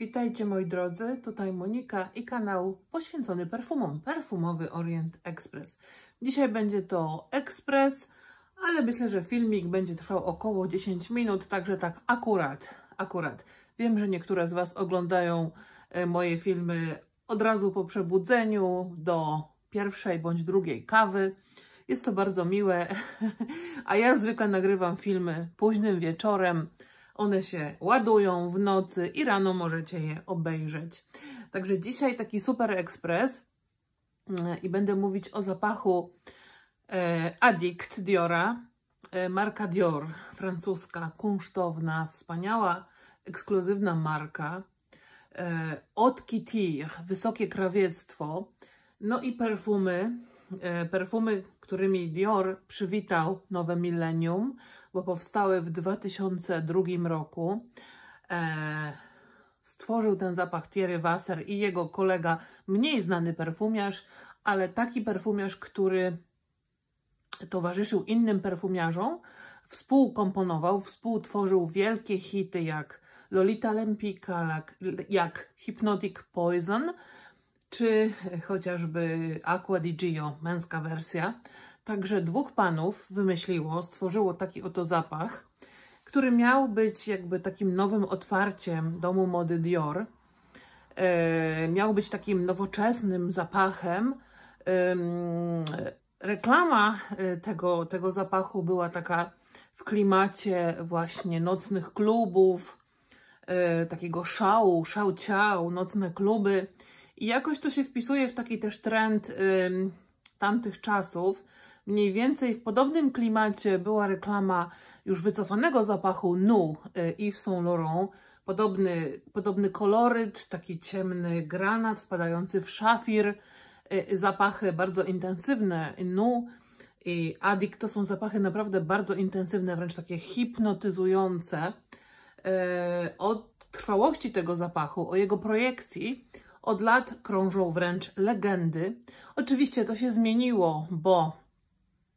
Witajcie moi drodzy, tutaj Monika i kanał poświęcony perfumom, Perfumowy Orient Express. Dzisiaj będzie to ekspres, ale myślę, że filmik będzie trwał około 10 minut, także tak akurat, akurat. Wiem, że niektóre z Was oglądają e, moje filmy od razu po przebudzeniu do pierwszej bądź drugiej kawy. Jest to bardzo miłe, a ja zwykle nagrywam filmy późnym wieczorem, one się ładują w nocy i rano możecie je obejrzeć. Także dzisiaj taki super ekspres mm, i będę mówić o zapachu e, Addict Diora, e, marka Dior, francuska, kunsztowna, wspaniała, ekskluzywna marka. E, Od Kitty, wysokie krawiectwo, no i perfumy, perfumy, którymi Dior przywitał nowe milenium, bo powstały w 2002 roku. E, stworzył ten zapach Thierry Wasser i jego kolega, mniej znany perfumiarz, ale taki perfumiarz, który towarzyszył innym perfumiarzom, współkomponował, współtworzył wielkie hity jak Lolita Lempika, jak, jak Hypnotic Poison, czy chociażby Aqua di Gio, męska wersja. Także dwóch panów wymyśliło, stworzyło taki oto zapach, który miał być jakby takim nowym otwarciem domu mody Dior. E, miał być takim nowoczesnym zapachem. E, reklama tego, tego zapachu była taka w klimacie właśnie nocnych klubów, e, takiego szału, szał ciał, nocne kluby. I jakoś to się wpisuje w taki też trend tamtych czasów, mniej więcej w podobnym klimacie była reklama już wycofanego zapachu Nu y, Yves Saint Laurent. Podobny, podobny koloryt, taki ciemny granat wpadający w szafir, y, zapachy bardzo intensywne Nu i Adik to są zapachy naprawdę bardzo intensywne, wręcz takie hipnotyzujące. Y, o trwałości tego zapachu, o jego projekcji od lat krążą wręcz legendy. Oczywiście to się zmieniło, bo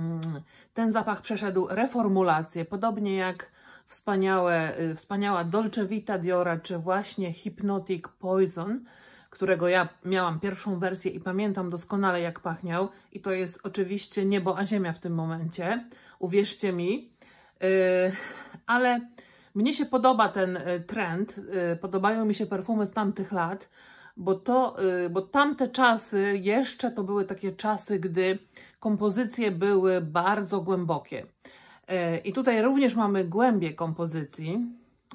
Mm, ten zapach przeszedł reformulację, podobnie jak wspaniałe, y, wspaniała Dolce Vita Diora, czy właśnie Hypnotic Poison, którego ja miałam pierwszą wersję i pamiętam doskonale jak pachniał i to jest oczywiście niebo a ziemia w tym momencie, uwierzcie mi, y, ale mnie się podoba ten y, trend, podobają mi się perfumy z tamtych lat, bo, to, y, bo tamte czasy jeszcze to były takie czasy, gdy kompozycje były bardzo głębokie. E, I tutaj również mamy głębie kompozycji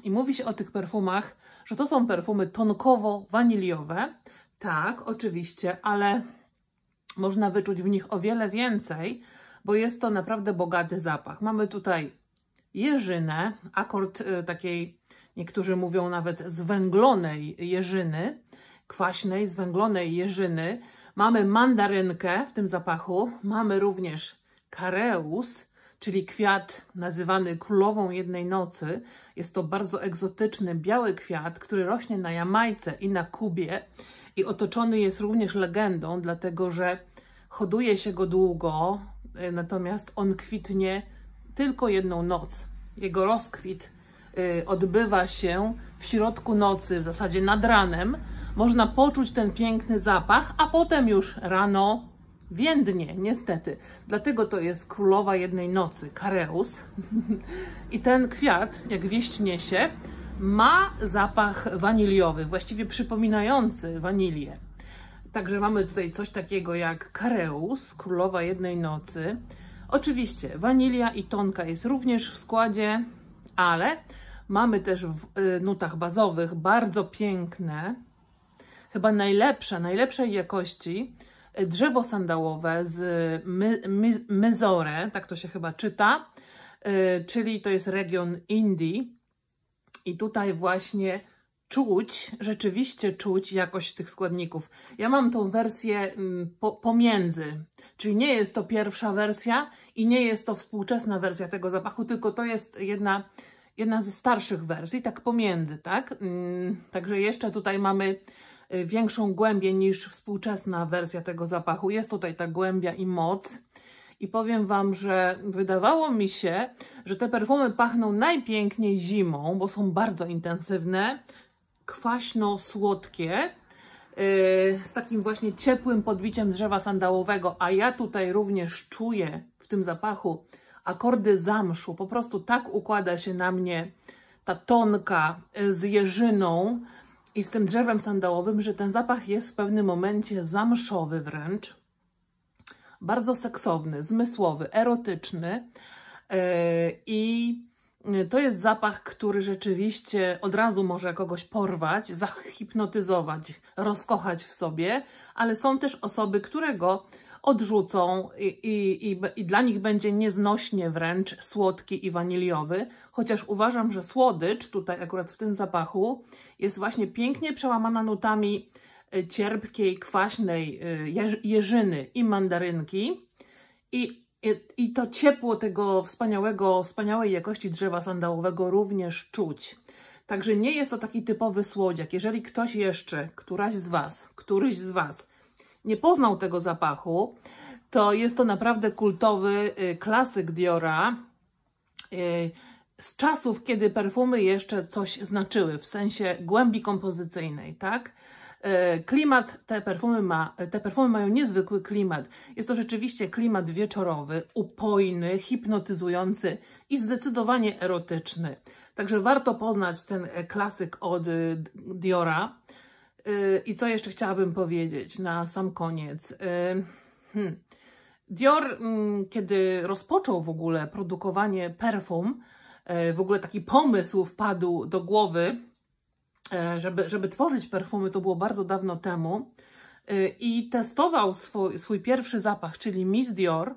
i mówi się o tych perfumach, że to są perfumy tonkowo-waniliowe. Tak, oczywiście, ale można wyczuć w nich o wiele więcej, bo jest to naprawdę bogaty zapach. Mamy tutaj jeżynę, akord y, takiej, niektórzy mówią nawet zwęglonej jeżyny, kwaśnej, zwęglonej jeżyny. Mamy mandarynkę w tym zapachu. Mamy również kareus, czyli kwiat nazywany królową jednej nocy. Jest to bardzo egzotyczny, biały kwiat, który rośnie na Jamajce i na Kubie i otoczony jest również legendą, dlatego że hoduje się go długo, y, natomiast on kwitnie tylko jedną noc. Jego rozkwit y, odbywa się w środku nocy, w zasadzie nad ranem, można poczuć ten piękny zapach, a potem już rano więdnie, niestety. Dlatego to jest królowa jednej nocy, kareus. I ten kwiat, jak wieść niesie, ma zapach waniliowy, właściwie przypominający wanilię. Także mamy tutaj coś takiego jak kareus, królowa jednej nocy. Oczywiście wanilia i tonka jest również w składzie, ale mamy też w y, nutach bazowych bardzo piękne chyba najlepsze, najlepszej jakości e, drzewo sandałowe z My, My, tak to się chyba czyta, e, czyli to jest region Indii. I tutaj właśnie czuć, rzeczywiście czuć jakość tych składników. Ja mam tą wersję mm, po, pomiędzy, czyli nie jest to pierwsza wersja i nie jest to współczesna wersja tego zapachu, tylko to jest jedna, jedna ze starszych wersji, tak pomiędzy, tak? Mm, także jeszcze tutaj mamy Y, większą głębię niż współczesna wersja tego zapachu. Jest tutaj ta głębia i moc. I powiem Wam, że wydawało mi się, że te perfumy pachną najpiękniej zimą, bo są bardzo intensywne, kwaśno-słodkie, y, z takim właśnie ciepłym podbiciem drzewa sandałowego, a ja tutaj również czuję w tym zapachu akordy zamszu. Po prostu tak układa się na mnie ta tonka z jeżyną, i z tym drzewem sandałowym, że ten zapach jest w pewnym momencie zamszowy wręcz. Bardzo seksowny, zmysłowy, erotyczny e, i to jest zapach, który rzeczywiście od razu może kogoś porwać, zahipnotyzować, rozkochać w sobie, ale są też osoby, które go odrzucą i, i, i, i dla nich będzie nieznośnie wręcz słodki i waniliowy, chociaż uważam, że słodycz tutaj akurat w tym zapachu jest właśnie pięknie przełamana nutami e, cierpkiej, kwaśnej e, jeżyny i mandarynki i, i, i to ciepło tego wspaniałego, wspaniałej jakości drzewa sandałowego również czuć. Także nie jest to taki typowy słodziak. Jeżeli ktoś jeszcze, któraś z Was, któryś z Was nie poznał tego zapachu, to jest to naprawdę kultowy y, klasyk Diora y, z czasów, kiedy perfumy jeszcze coś znaczyły, w sensie głębi kompozycyjnej, tak? Y, klimat, te perfumy, ma, te perfumy mają niezwykły klimat. Jest to rzeczywiście klimat wieczorowy, upojny, hipnotyzujący i zdecydowanie erotyczny. Także warto poznać ten e, klasyk od Diora. Y, I co jeszcze chciałabym powiedzieć na sam koniec? Y, hmm. Dior, mm, kiedy rozpoczął w ogóle produkowanie perfum, y, w ogóle taki pomysł wpadł do głowy, żeby, żeby tworzyć perfumy, to było bardzo dawno temu, i testował swój, swój pierwszy zapach, czyli Miss Dior,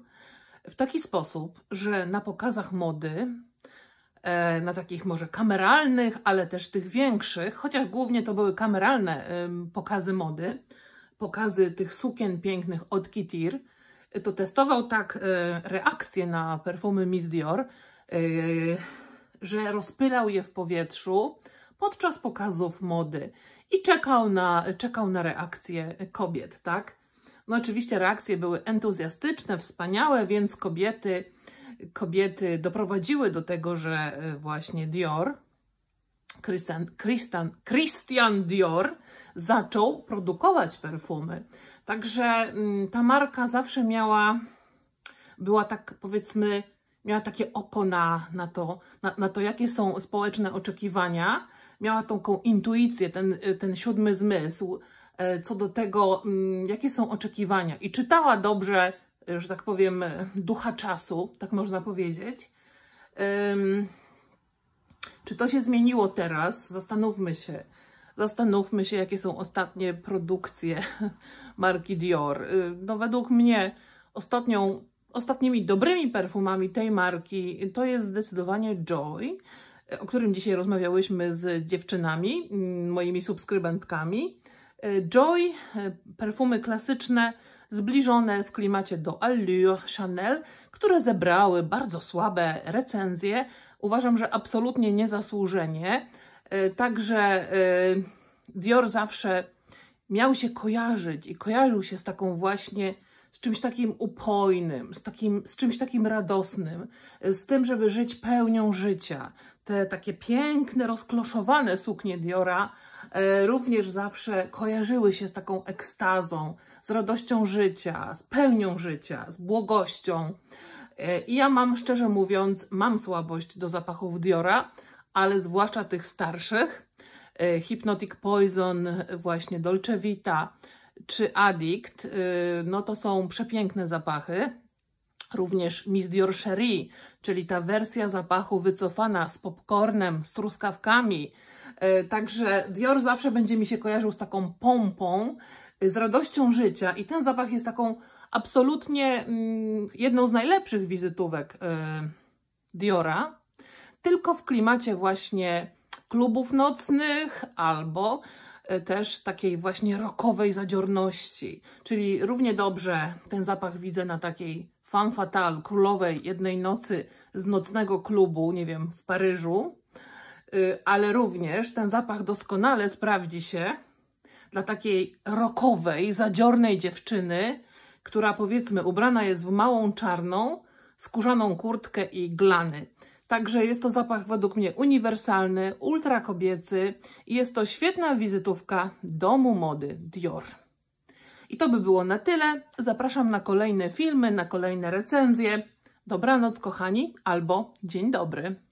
w taki sposób, że na pokazach mody E, na takich może kameralnych, ale też tych większych, chociaż głównie to były kameralne pokazy mody, pokazy tych sukien pięknych od Kitir, to testował tak e, reakcję na perfumy Miss Dior, e, że rozpylał je w powietrzu podczas pokazów mody i czekał na, czekał na reakcję kobiet, tak? No oczywiście reakcje były entuzjastyczne, wspaniałe, więc kobiety kobiety doprowadziły do tego, że e, właśnie Dior, Christian, Christian, Christian Dior zaczął produkować perfumy. Także mm, ta marka zawsze miała, była tak powiedzmy, miała takie oko na, na, to, na, na to, jakie są społeczne oczekiwania, miała taką intuicję, ten, e, ten siódmy zmysł e, co do tego, mm, jakie są oczekiwania i czytała dobrze że tak powiem, ducha czasu, tak można powiedzieć. Um, czy to się zmieniło teraz? Zastanówmy się. Zastanówmy się, jakie są ostatnie produkcje marki Dior. Y, no według mnie ostatnią, ostatnimi dobrymi perfumami tej marki to jest zdecydowanie Joy, o którym dzisiaj rozmawiałyśmy z dziewczynami, mm, moimi subskrybentkami. Y, Joy, y, perfumy klasyczne, zbliżone w klimacie do Allure, Chanel, które zebrały bardzo słabe recenzje. Uważam, że absolutnie niezasłużenie. E, także e, Dior zawsze miał się kojarzyć i kojarzył się z taką właśnie z czymś takim upojnym, z, takim, z czymś takim radosnym, z tym, żeby żyć pełnią życia. Te takie piękne, rozkloszowane suknie Diora E, również zawsze kojarzyły się z taką ekstazą, z radością życia, z pełnią życia, z błogością. E, I ja mam, szczerze mówiąc, mam słabość do zapachów Diora, ale zwłaszcza tych starszych, e, Hypnotic Poison, właśnie Dolce Vita czy Addict, no to są przepiękne zapachy. Również Miss Dior Cherie, czyli ta wersja zapachu wycofana z popcornem, z truskawkami, E, także Dior zawsze będzie mi się kojarzył z taką pompą, e, z radością życia i ten zapach jest taką absolutnie mm, jedną z najlepszych wizytówek e, Diora, tylko w klimacie właśnie klubów nocnych albo też takiej właśnie rokowej zadziorności. Czyli równie dobrze ten zapach widzę na takiej fan fatale, królowej jednej nocy z nocnego klubu, nie wiem, w Paryżu, Y, ale również ten zapach doskonale sprawdzi się dla takiej rokowej, zadziornej dziewczyny, która powiedzmy ubrana jest w małą czarną, skórzaną kurtkę i glany. Także jest to zapach według mnie uniwersalny, ultra kobiecy i jest to świetna wizytówka domu mody Dior. I to by było na tyle. Zapraszam na kolejne filmy, na kolejne recenzje. Dobranoc kochani albo dzień dobry.